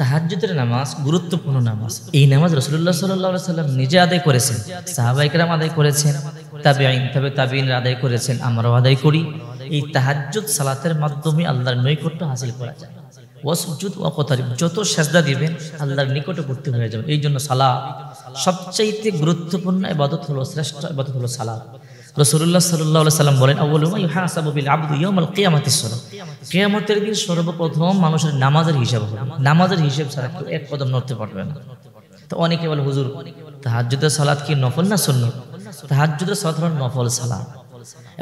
তাহাজ্জুদের নামাজ গুরুত্বপূর্ণ নামাজ এই নামাজ রসুল্লাহ সাল্লা সাল্লাম নিজে আদায় করেছেন সাহাবাইকরাম আদায় করেছেন তাবে আইন তাবে তাবিনরা আদায় করেছেন আমরাও আদায় করি এই তাহাজ্জুদ সালাতের মাধ্যমে আল্লাহর নৈকট্য হাসিল করা যায় ওয়াসুজুদ ও যত সেজদা দিবেন আল্লাহর নিকটবর্তী হয়ে যাবেন এই জন্য সালা সবচাইতে গুরুত্বপূর্ণ এবাদত হলো শ্রেষ্ঠ এবাদত হলো সালাদ রসুল্লাহ সাল্লাহ সাল্লাম বলেন কেয়ামতের দিন সর্বপ্রথম মানুষের নামাজের হিসাব হবে নামাজের হিসাব ছাড়া এক কদম নড়তে পারবে না তো অনেকে বলে হুজুর তাহাজুদের সালাদ কি নফল না শূন্য তাহাজুদের সালাদ হল নফল সালাদ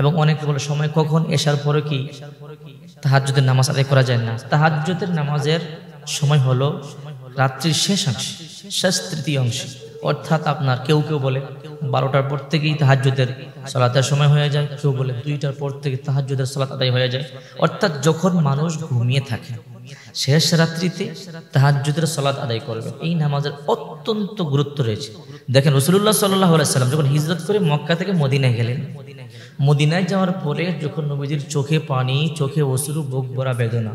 এবং অনেকে বলে সময় কখন এসার পরে কি তাহাজুদের নামাজ আদায় করা যায় না তাহাজুদের নামাজের সময় হলো রাত্রির শেষ অংশ শেষ তৃতীয় অংশে অর্থাৎ আপনার কেউ কেউ বলে বারোটার পর থেকেই তাহাজ্যদের সালাতের সময় হয়ে যায় কেউ বলে দুইটার পর থেকে তাহাজ্যদের সালাত আদায় হয়ে যায় অর্থাৎ যখন মানুষ ঘুমিয়ে থাকে শেষ রাত্রিতে তাহাজ্যদের সালাত আদায় করবে এই নামাজের অত্যন্ত গুরুত্ব রয়েছে দেখেন রসুল্লাহ সাল্লাহ সাল্লাম যখন হিজরত করে মক্কা থেকে মদিনায় গেলেন মদিনায় যাওয়ার পরে যখন নবীজির চোখে পানি চোখে অসুরু বুক ভরা বেদনা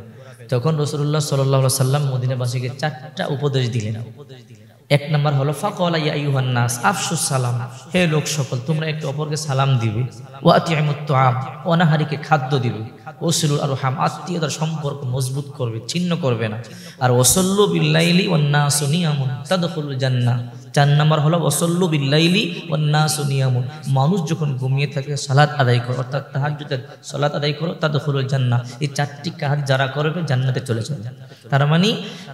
তখন রসুল্লাহ সাল্লাহ সাল্লাম মদিনাবাসীকে চারটা উপদেশ দিলেন উপদেশ দিলেন এক নম্বর হলো ফাকলা আফসুস সালাম হে লোক সকল তোমরা একটু অপরকে সালাম দিবে অনাহারিকে খাদ্য দিবে ওসলুল আর হাম আত্মীয়তার সম্পর্ক মজবুত করবে ছিন্ন করবে না আর ওসল্লু বিল্লাইলি ওয়ান্নাসু নিয়ামুন তাদখুলুল চার নম্বর হলো ওসল্লু বিল্লাইলি ওন্নাসুনিয়ামুন মানুষ যখন ঘুমিয়ে থাকে সালাদ আদায় করো অর্থাৎ তাহার যদি সালাদ আদায় করো তাদের হলো জান্না এই চারটি কাহাজ যারা করবে জান্নাতে চলে যাবে তার মানে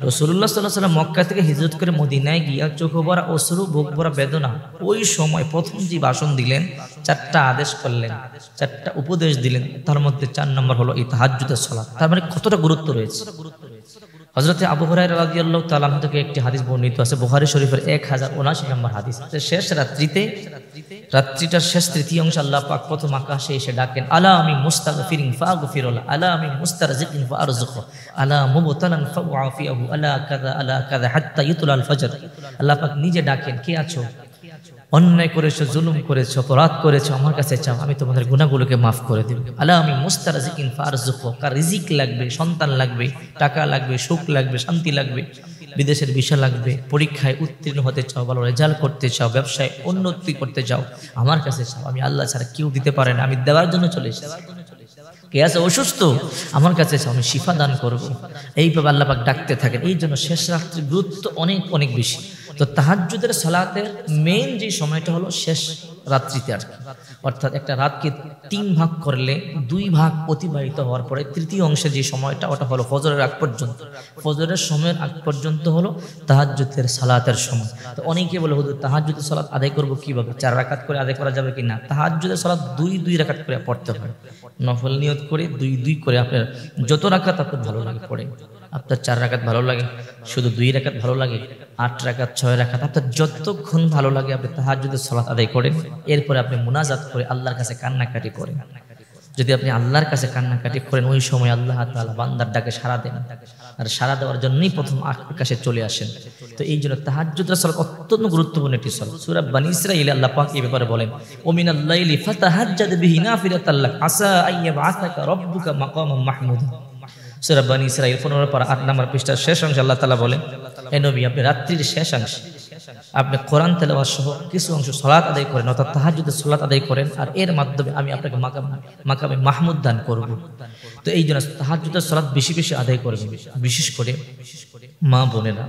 রসুল্লাহ সাল্লাহ সাল্লাম মক্কা থেকে হিজরত করে মদিনায় গিয়া চোখো ভরা অসরু বুক ভরা বেদনা ওই সময় প্রথম যে বাসন দিলেন চারটা আদেশ করলেন চারটা উপদেশ দিলেন তার মধ্যে চার নম্বর হলো এই তাহাজুদের সালাদ তার মানে কতটা গুরুত্ব রয়েছে হজরতে আবু হরাই রাজিয়াল্লাহ তালাম থেকে একটি হাদিস বর্ণিত আছে বুহারি শরীফের এক হাজার উনাশি নম্বর হাদিস শেষ রাত্রিতে রাত্রিটার শেষ তৃতীয় অংশ আল্লাহ পাক প্রথম আকাশে এসে ডাকেন আলা আমি মুস্তাক ফিরিং ফা গফিরুল্লাহ আলা আমি মুস্তার জিকিন ফা আর জুখ আলা মুবতালান ফা ওয়াফিয়াহু আলা কাদা আলা কাদা হাত্তা ইতুল আল ফজর আল্লাহ পাক নিজে ডাকেন কে আছো অন্যায় করেছো জুলুম করেছ অপরাধ করেছো আমার কাছে চাও আমি তোমাদের গুণাগুলোকে মাফ করে দেব আল্লাহ আমি মুস্তারাজিক জুখ কার রিজিক লাগবে সন্তান লাগবে টাকা লাগবে সুখ লাগবে শান্তি লাগবে বিদেশের বিষয় লাগবে পরীক্ষায় উত্তীর্ণ হতে চাও ভালো রেজাল্ট করতে চাও ব্যবসায় উন্নতি করতে চাও আমার কাছে চাও আমি আল্লাহ ছাড়া কেউ দিতে পারে না আমি দেওয়ার জন্য চলে এসেছি কে আছে অসুস্থ আমার কাছে আমি শিফা দান করবো এইভাবে আল্লাহ পাক ডাকতে থাকেন এই জন্য শেষ রাত্রির গুরুত্ব অনেক অনেক বেশি তো তাহাজুদের সালাতের মেন যে সময়টা হলো শেষ রাত্রিতে আর অর্থাৎ একটা রাতকে তিন ভাগ করলে দুই ভাগ অতিবাহিত হওয়ার পরে তৃতীয় অংশে যে সময়টা ওটা হলো ফজরের আগ পর্যন্ত ফজরের সময়ের আগ পর্যন্ত হলো তাহাজুদের সালাতের সময় তো অনেকে বলে হুজুর তাহাজুদের সালাত আদায় করবো কীভাবে চার রাখাত করে আদায় করা যাবে কি না তাহাজুদের সালাত দুই দুই রাখাত করে পড়তে হবে নফল নিয়ত করে দুই দুই করে আপনার যত রাকাত আপনার ভালো লাগে পড়ে আপনার চার রাখাত ভালো লাগে শুধু দুই রাখাত ভালো লাগে আট রাখাত ছয় রাখাত আপনার যতক্ষণ ভালো লাগে আপনি তাহার যদি সলাৎ আদায় করেন এরপরে আপনি মুনাজাত করে আল্লাহর কাছে কান্নাকাটি করেন যদি আপনি আল্লাহর কাছে কান্নাকাটি করেন ওই সময় আল্লাহ তালা বান্দার ডাকে সারা দেন আর সারা দেওয়ার জন্যই প্রথম আকাশে চলে আসেন তো এই জন্য তাহাজুদ্রা সল অত্যন্ত গুরুত্বপূর্ণ একটি সল সুরাব বানিসরা ইলে আল্লাহ পাক এই ব্যাপারে বলেন ওমিন আল্লাহ ফাতাহাজ্জাদ বিহিনা নাফিরাত আল্লাহ আসা আইয়াব আসাকা রব্বুকা মাকাম মাহমুদ সুরা বানি ইসরাইল পনেরো পর আট নম্বর পৃষ্ঠার শেষ অংশ আল্লাহ তালা বলেন এ নবী আপনি রাত্রির শেষ অংশ আপনি কোরআন তেলাবাদ সহ কিছু অংশ সলাৎ আদায় করেন অর্থাৎ তাহার যদি সলাৎ আদায় করেন আর এর মাধ্যমে আমি আপনাকে মাকাম মাকামে মাহমুদ দান করব তো এই জন্য তাহার যদি সলাৎ বেশি বেশি আদায় করে বিশেষ করে মা বোনেরা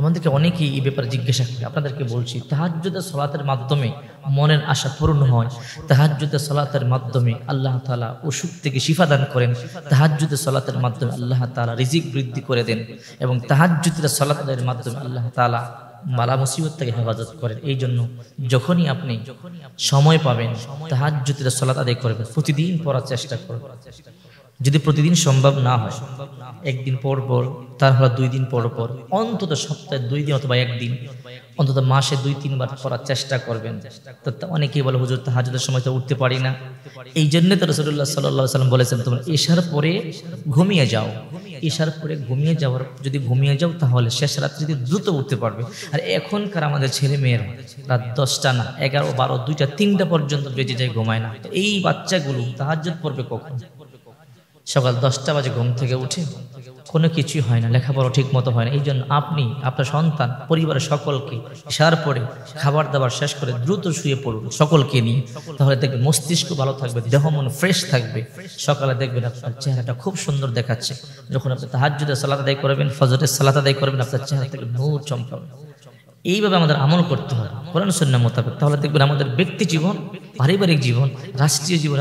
আমাদেরকে অনেকেই এই ব্যাপারে জিজ্ঞাসা করে আপনাদেরকে বলছি তাহাজুদের সলাতের মাধ্যমে মনের আশা পূর্ণ হয় তাহাজুদের সলাতের মাধ্যমে আল্লাহ তালা অসুখ থেকে শিফা দান করেন তাহাজুদের সলাতের মাধ্যমে আল্লাহ তালা রিজিক বৃদ্ধি করে দেন এবং তাহাজুদের সলাতের মাধ্যমে আল্লাহ তালা মালা মুসিবত থেকে হেফাজত করেন এই জন্য যখনই আপনি সময় পাবেন তাহাজ্যদের সলাত আদায় করবেন প্রতিদিন পড়ার চেষ্টা করবেন যদি প্রতিদিন সম্ভব না হয় একদিন পর পর হলো দুই দিন পর পর অন্তত সপ্তাহে দুই দিন অথবা একদিন অন্তত মাসে দুই তিনবার করার চেষ্টা করবেন অনেকেই বলে হুজুর হাজতের সময় তো উঠতে পারি না এই জন্য তো রসুল্লাহ সাল্লাহ সাল্লাম বলেছেন তোমার এশার পরে ঘুমিয়ে যাও এশার পরে ঘুমিয়ে যাওয়ার যদি ঘুমিয়ে যাও তাহলে শেষ রাত্রিতে দ্রুত উঠতে পারবে আর এখনকার আমাদের ছেলে মেয়েরা রাত দশটা না এগারো বারো দুইটা তিনটা পর্যন্ত বেজে যায় ঘুমায় না এই বাচ্চাগুলো তাহাজ পড়বে কখন সকাল দশটা বাজে ঘুম থেকে উঠে কোনো কিছুই হয় না লেখাপড়া ঠিক মতো হয় না এই জন্য আপনি আপনার সন্তান পরিবারের সকলকে সার পরে খাবার দাবার শেষ করে দ্রুত শুয়ে পড়ুন সকলকে নিয়ে তাহলে দেখবেন মস্তিষ্ক ভালো থাকবে দেহ মন ফ্রেশ থাকবে সকালে দেখবেন আপনার চেহারাটা খুব সুন্দর দেখাচ্ছে যখন আপনি তাহাজুদের সালাত আদায় করবেন ফজরের সালাত আদায় করবেন আপনার চেহারা থেকে নূর চমকাবে এইভাবে আমাদের আমল করতে হয় কোরআন সন্ন্য মোতাবেক তাহলে দেখবেন আমাদের ব্যক্তি জীবন পারিবারিক জীবন রাষ্ট্রীয় জীবন